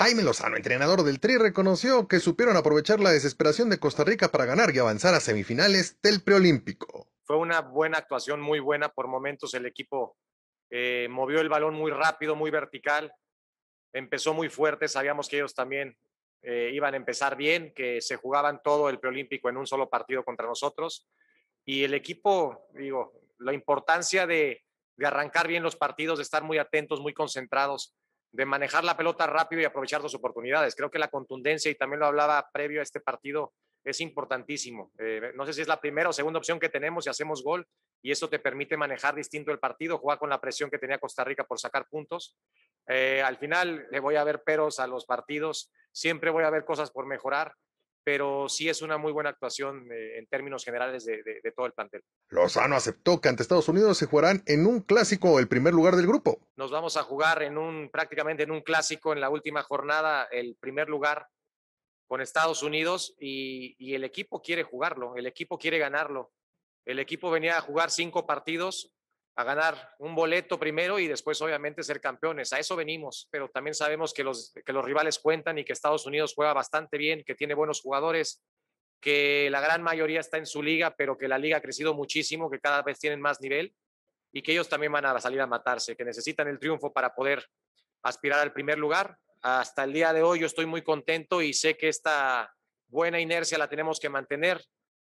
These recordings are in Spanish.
Jaime Lozano, entrenador del Tri, reconoció que supieron aprovechar la desesperación de Costa Rica para ganar y avanzar a semifinales del preolímpico. Fue una buena actuación, muy buena por momentos. El equipo eh, movió el balón muy rápido, muy vertical. Empezó muy fuerte. Sabíamos que ellos también eh, iban a empezar bien, que se jugaban todo el preolímpico en un solo partido contra nosotros. Y el equipo, digo, la importancia de, de arrancar bien los partidos, de estar muy atentos, muy concentrados de manejar la pelota rápido y aprovechar dos oportunidades. Creo que la contundencia, y también lo hablaba previo a este partido, es importantísimo. Eh, no sé si es la primera o segunda opción que tenemos si hacemos gol y eso te permite manejar distinto el partido, jugar con la presión que tenía Costa Rica por sacar puntos. Eh, al final le voy a ver peros a los partidos, siempre voy a ver cosas por mejorar, pero sí es una muy buena actuación eh, en términos generales de, todo el plantel. Lozano aceptó que ante Estados Unidos se jugarán en un clásico el primer lugar del grupo. Nos vamos a jugar en un prácticamente en un clásico en la última jornada el primer lugar con Estados Unidos y el equipo quiere jugarlo, el equipo quiere ganarlo. El equipo venía a jugar cinco partidos a ganar un boleto primero y después obviamente ser campeones. A eso venimos, pero también sabemos que los, que los rivales cuentan y que Estados Unidos juega bastante bien, que tiene buenos jugadores, que la gran mayoría está en su liga, pero que la liga ha crecido muchísimo, que cada vez tienen más nivel y que ellos también van a salir a matarse, que necesitan el triunfo para poder aspirar al primer lugar. Hasta el día de hoy yo estoy muy contento y sé que esta buena inercia la tenemos que mantener,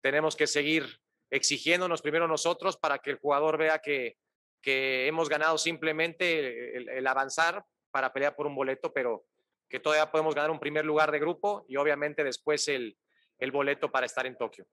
tenemos que seguir exigiéndonos primero nosotros para que el jugador vea que, hemos ganado simplemente el, avanzar para pelear por un boleto, pero que todavía podemos ganar un primer lugar de grupo y obviamente después el, el boleto para estar en Tokio.